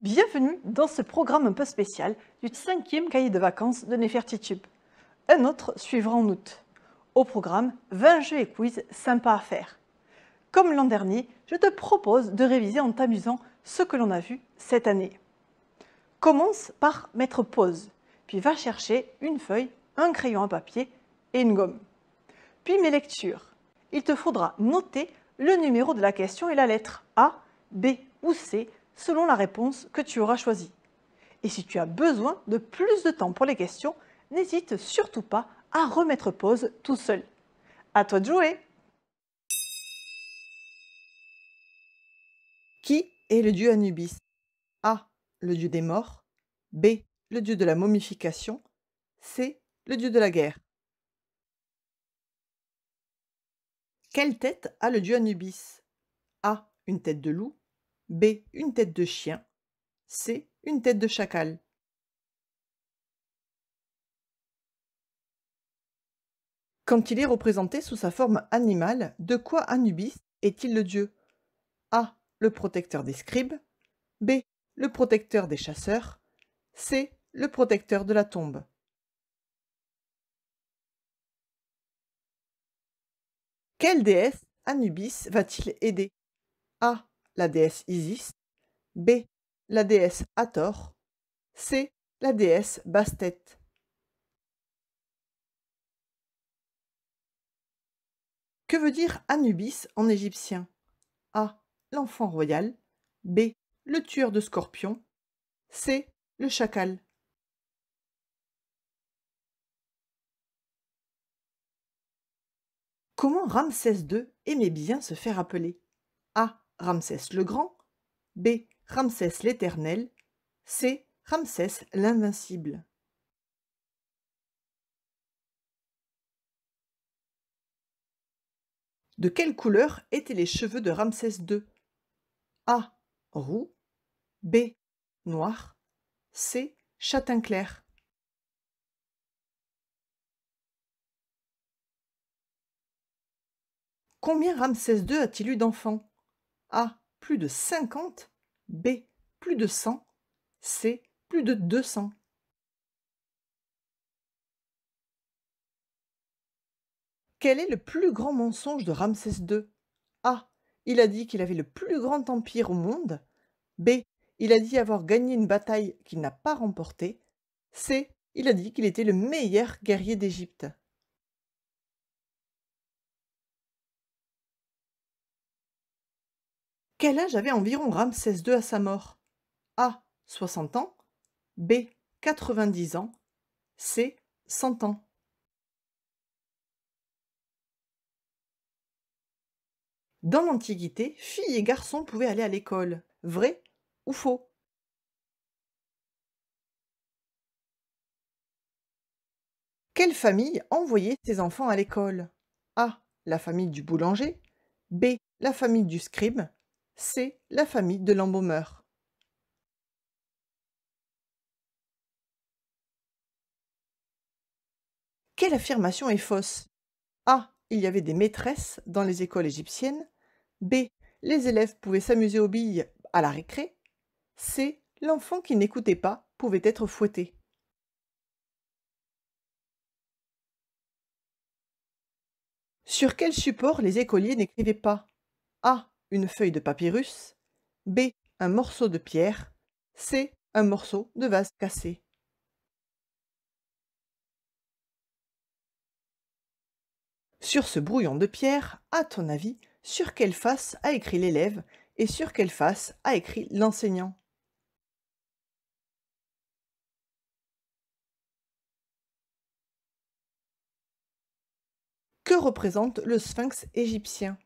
Bienvenue dans ce programme un peu spécial du cinquième cahier de vacances de Nefertitube. Un autre suivra en août. Au programme, 20 jeux et quiz sympas à faire. Comme l'an dernier, je te propose de réviser en t'amusant ce que l'on a vu cette année. Commence par mettre pause, puis va chercher une feuille, un crayon à papier et une gomme. Puis mes lectures. Il te faudra noter le numéro de la question et la lettre A, B ou C selon la réponse que tu auras choisie. Et si tu as besoin de plus de temps pour les questions, n'hésite surtout pas à remettre pause tout seul. À toi de jouer Qui est le dieu Anubis A. Le dieu des morts. B. Le dieu de la momification. C. Le dieu de la guerre. Quelle tête a le dieu Anubis A. Une tête de loup. B. Une tête de chien. C. Une tête de chacal. Quand il est représenté sous sa forme animale, de quoi Anubis est-il le dieu A. Le protecteur des scribes. B. Le protecteur des chasseurs. C. Le protecteur de la tombe. Quelle déesse Anubis va-t-il aider A la déesse Isis, B. la déesse Hathor, C. la déesse Bastet. Que veut dire Anubis en égyptien A. L'enfant royal. B. Le tueur de scorpions. C. Le chacal. Comment Ramsès II aimait bien se faire appeler A. Ramsès le Grand, B. Ramsès l'Éternel, C. Ramsès l'Invincible. De quelle couleur étaient les cheveux de Ramsès II A. Roux. B. Noir. C. Châtain clair. Combien Ramsès II a-t-il eu d'enfants a. Plus de 50. B. Plus de 100. C. Plus de 200. Quel est le plus grand mensonge de Ramsès II A. Il a dit qu'il avait le plus grand empire au monde. B. Il a dit avoir gagné une bataille qu'il n'a pas remportée. C. Il a dit qu'il était le meilleur guerrier d'Égypte. Quel âge avait environ Ramsès II à sa mort A. 60 ans. B. 90 ans. C. 100 ans. Dans l'Antiquité, filles et garçons pouvaient aller à l'école. Vrai ou faux Quelle famille envoyait ses enfants à l'école A. La famille du boulanger. B. La famille du scribe. C'est la famille de l'embaumeur. Quelle affirmation est fausse A. Il y avait des maîtresses dans les écoles égyptiennes. B. Les élèves pouvaient s'amuser aux billes à la récré. C. L'enfant qui n'écoutait pas pouvait être fouetté. Sur quel support les écoliers n'écrivaient pas A une feuille de papyrus, B, un morceau de pierre, C, un morceau de vase cassé. Sur ce brouillon de pierre, à ton avis, sur quelle face a écrit l'élève et sur quelle face a écrit l'enseignant Que représente le sphinx égyptien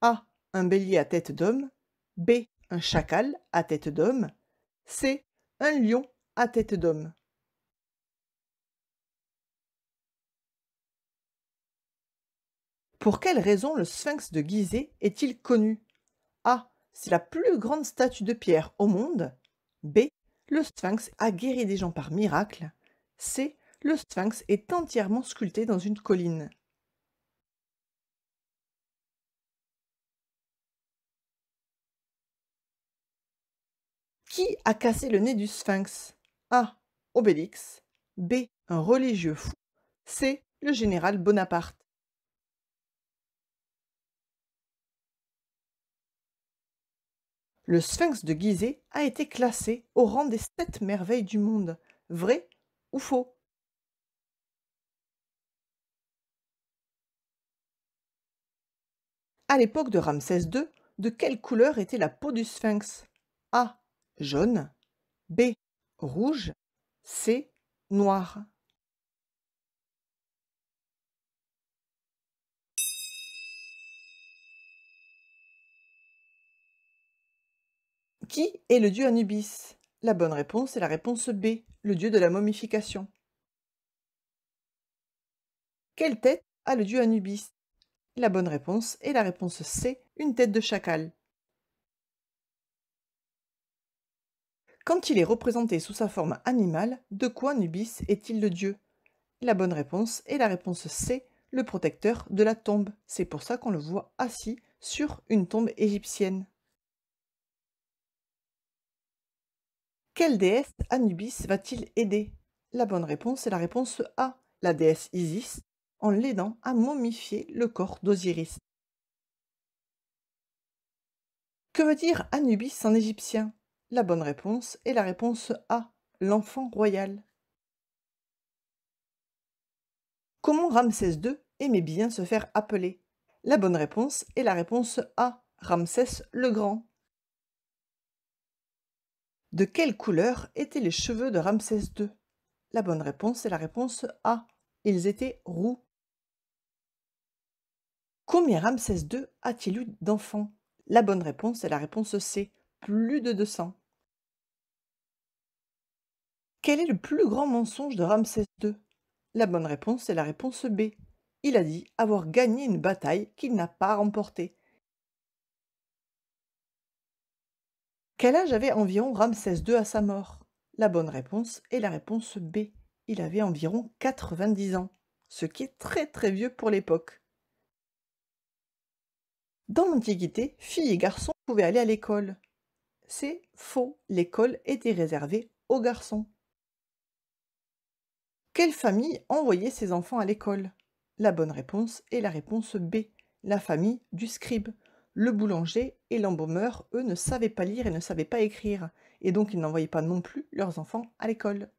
A un bélier à tête d'homme, B, un chacal à tête d'homme, C, un lion à tête d'homme. Pour quelle raison le sphinx de Gizeh est-il connu A. C'est la plus grande statue de pierre au monde. B. Le sphinx a guéri des gens par miracle. C. Le sphinx est entièrement sculpté dans une colline. Qui a cassé le nez du sphinx A. Obélix. B. Un religieux fou. C. Le général Bonaparte. Le sphinx de Gizeh a été classé au rang des sept merveilles du monde. Vrai ou faux À l'époque de Ramsès II, de quelle couleur était la peau du sphinx A jaune, B rouge, C noir. Qui est le dieu Anubis La bonne réponse est la réponse B, le dieu de la momification. Quelle tête a le dieu Anubis La bonne réponse est la réponse C, une tête de chacal. Quand il est représenté sous sa forme animale, de quoi Anubis est-il le dieu La bonne réponse est la réponse C, le protecteur de la tombe. C'est pour ça qu'on le voit assis sur une tombe égyptienne. Quelle déesse Anubis va-t-il aider La bonne réponse est la réponse A, la déesse Isis, en l'aidant à momifier le corps d'Osiris. Que veut dire Anubis en égyptien la bonne réponse est la réponse A, l'enfant royal. Comment Ramsès II aimait bien se faire appeler La bonne réponse est la réponse A, Ramsès le Grand. De quelle couleur étaient les cheveux de Ramsès II La bonne réponse est la réponse A, ils étaient roux. Combien Ramsès II a-t-il eu d'enfants La bonne réponse est la réponse C, plus de 200. Quel est le plus grand mensonge de Ramsès II La bonne réponse est la réponse B. Il a dit avoir gagné une bataille qu'il n'a pas remportée. Quel âge avait environ Ramsès II à sa mort La bonne réponse est la réponse B. Il avait environ 90 ans, ce qui est très très vieux pour l'époque. Dans l'Antiquité, filles et garçons pouvaient aller à l'école. C'est faux, l'école était réservée aux garçons. Quelle famille envoyait ses enfants à l'école La bonne réponse est la réponse B, la famille du scribe. Le boulanger et l'embaumeur, eux, ne savaient pas lire et ne savaient pas écrire, et donc ils n'envoyaient pas non plus leurs enfants à l'école.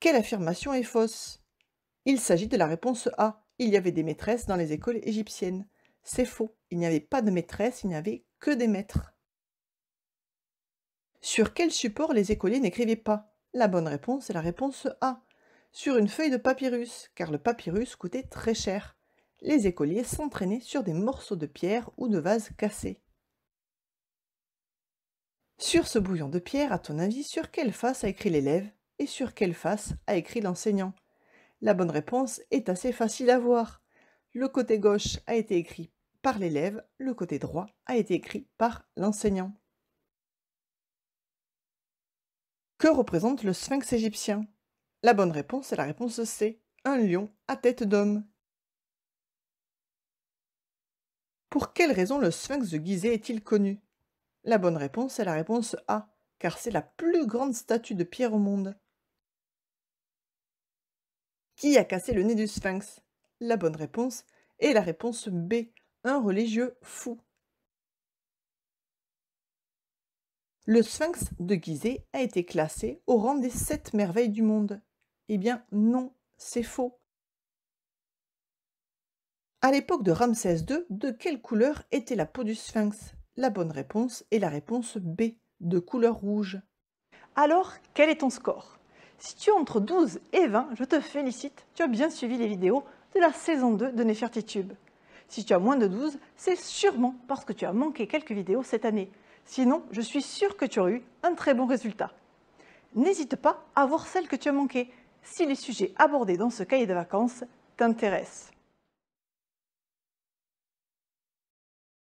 Quelle affirmation est fausse Il s'agit de la réponse A. Il y avait des maîtresses dans les écoles égyptiennes. C'est faux. Il n'y avait pas de maîtresses, il n'y avait que des maîtres. Sur quel support les écoliers n'écrivaient pas La bonne réponse est la réponse A. Sur une feuille de papyrus, car le papyrus coûtait très cher. Les écoliers s'entraînaient sur des morceaux de pierre ou de vases cassés. Sur ce bouillon de pierre, à ton avis, sur quelle face a écrit l'élève et sur quelle face a écrit l'enseignant La bonne réponse est assez facile à voir. Le côté gauche a été écrit par l'élève, le côté droit a été écrit par l'enseignant. Que représente le sphinx égyptien La bonne réponse est la réponse C, un lion à tête d'homme. Pour quelle raison le sphinx de Gizeh est-il connu La bonne réponse est la réponse A, car c'est la plus grande statue de pierre au monde. Qui a cassé le nez du sphinx La bonne réponse est la réponse B, religieux fou. Le sphinx de Gizeh a été classé au rang des sept merveilles du monde. Eh bien non, c'est faux. À l'époque de Ramsès II, de quelle couleur était la peau du sphinx La bonne réponse est la réponse B, de couleur rouge. Alors, quel est ton score Si tu es entre 12 et 20, je te félicite, tu as bien suivi les vidéos de la saison 2 de Nefertitube. Si tu as moins de 12, c'est sûrement parce que tu as manqué quelques vidéos cette année. Sinon, je suis sûre que tu auras eu un très bon résultat. N'hésite pas à voir celles que tu as manquées si les sujets abordés dans ce cahier de vacances t'intéressent.